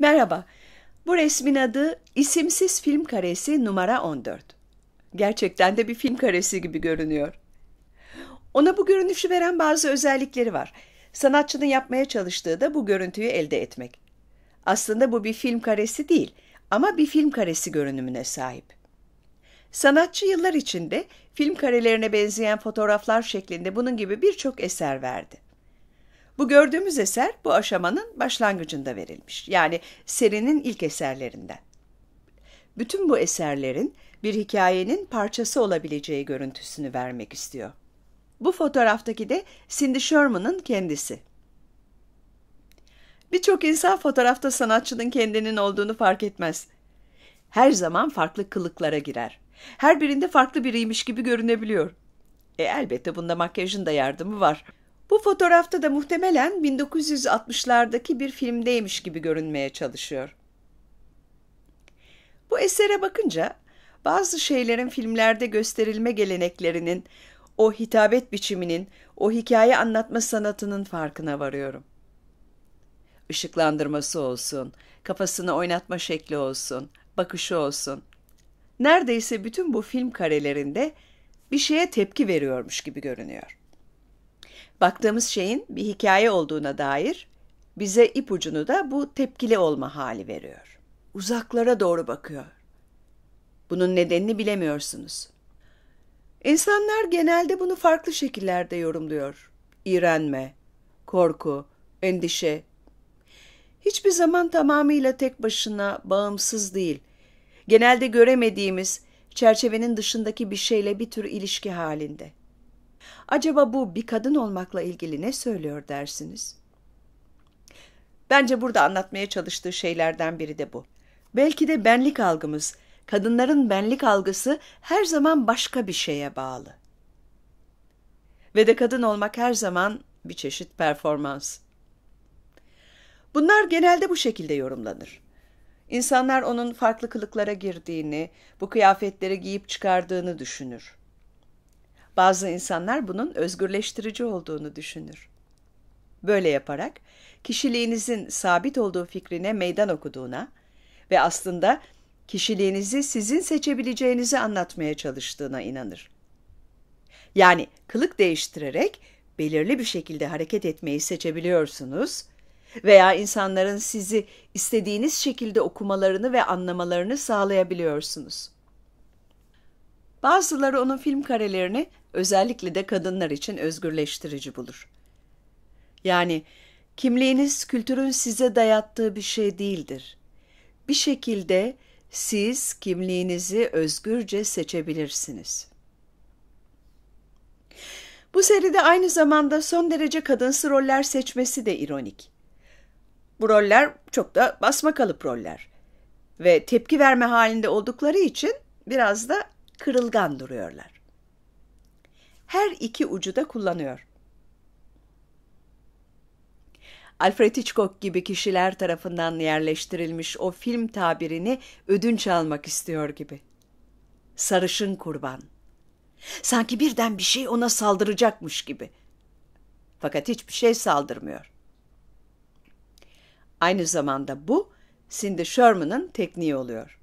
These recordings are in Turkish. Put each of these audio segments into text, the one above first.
Merhaba, bu resmin adı İsimsiz Film Karesi numara 14. Gerçekten de bir film karesi gibi görünüyor. Ona bu görünüşü veren bazı özellikleri var. Sanatçının yapmaya çalıştığı da bu görüntüyü elde etmek. Aslında bu bir film karesi değil ama bir film karesi görünümüne sahip. Sanatçı yıllar içinde film karelerine benzeyen fotoğraflar şeklinde bunun gibi birçok eser verdi. Bu gördüğümüz eser bu aşamanın başlangıcında verilmiş. Yani serinin ilk eserlerinden. Bütün bu eserlerin bir hikayenin parçası olabileceği görüntüsünü vermek istiyor. Bu fotoğraftaki de Cindy Sherman'ın kendisi. Birçok insan fotoğrafta sanatçının kendinin olduğunu fark etmez. Her zaman farklı kılıklara girer. Her birinde farklı biriymiş gibi görünebiliyor. E elbette bunda makyajın da yardımı var. Bu fotoğrafta da muhtemelen 1960'lardaki bir filmdeymiş gibi görünmeye çalışıyor. Bu esere bakınca bazı şeylerin filmlerde gösterilme geleneklerinin, o hitabet biçiminin, o hikaye anlatma sanatının farkına varıyorum. Işıklandırması olsun, kafasını oynatma şekli olsun, bakışı olsun. Neredeyse bütün bu film karelerinde bir şeye tepki veriyormuş gibi görünüyor baktığımız şeyin bir hikaye olduğuna dair bize ipucunu da bu tepkili olma hali veriyor. Uzaklara doğru bakıyor. Bunun nedenini bilemiyorsunuz. İnsanlar genelde bunu farklı şekillerde yorumluyor. İğrenme, korku, endişe. Hiçbir zaman tamamıyla tek başına bağımsız değil. Genelde göremediğimiz çerçevenin dışındaki bir şeyle bir tür ilişki halinde. Acaba bu bir kadın olmakla ilgili ne söylüyor dersiniz? Bence burada anlatmaya çalıştığı şeylerden biri de bu. Belki de benlik algımız, kadınların benlik algısı her zaman başka bir şeye bağlı. Ve de kadın olmak her zaman bir çeşit performans. Bunlar genelde bu şekilde yorumlanır. İnsanlar onun farklı kılıklara girdiğini, bu kıyafetleri giyip çıkardığını düşünür. Bazı insanlar bunun özgürleştirici olduğunu düşünür. Böyle yaparak kişiliğinizin sabit olduğu fikrine meydan okuduğuna ve aslında kişiliğinizi sizin seçebileceğinizi anlatmaya çalıştığına inanır. Yani kılık değiştirerek belirli bir şekilde hareket etmeyi seçebiliyorsunuz veya insanların sizi istediğiniz şekilde okumalarını ve anlamalarını sağlayabiliyorsunuz. Bazıları onun film karelerini özellikle de kadınlar için özgürleştirici bulur. Yani kimliğiniz kültürün size dayattığı bir şey değildir. Bir şekilde siz kimliğinizi özgürce seçebilirsiniz. Bu seride aynı zamanda son derece kadınsı roller seçmesi de ironik. Bu roller çok da basma kalıp roller ve tepki verme halinde oldukları için biraz da kırılgan duruyorlar. Her iki ucu da kullanıyor. Alfred Hitchcock gibi kişiler tarafından yerleştirilmiş o film tabirini ödünç almak istiyor gibi. Sarışın kurban. Sanki birden bir şey ona saldıracakmış gibi. Fakat hiçbir şey saldırmıyor. Aynı zamanda bu Cindy Sherman'ın tekniği oluyor.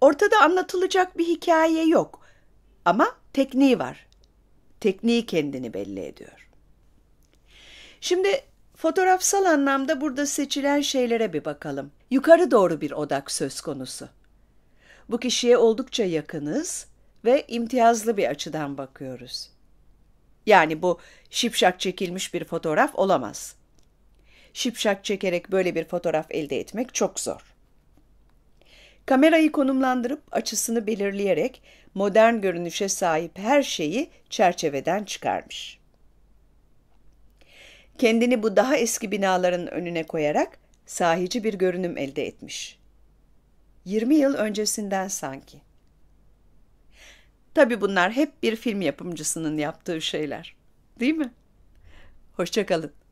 Ortada anlatılacak bir hikaye yok ama tekniği var. Tekniği kendini belli ediyor. Şimdi fotoğrafsal anlamda burada seçilen şeylere bir bakalım. Yukarı doğru bir odak söz konusu. Bu kişiye oldukça yakınız ve imtiyazlı bir açıdan bakıyoruz. Yani bu şipşak çekilmiş bir fotoğraf olamaz. Şipşak çekerek böyle bir fotoğraf elde etmek çok zor. Kamerayı konumlandırıp açısını belirleyerek modern görünüşe sahip her şeyi çerçeveden çıkarmış. Kendini bu daha eski binaların önüne koyarak sahici bir görünüm elde etmiş. 20 yıl öncesinden sanki. Tabii bunlar hep bir film yapımcısının yaptığı şeyler. Değil mi? Hoşçakalın.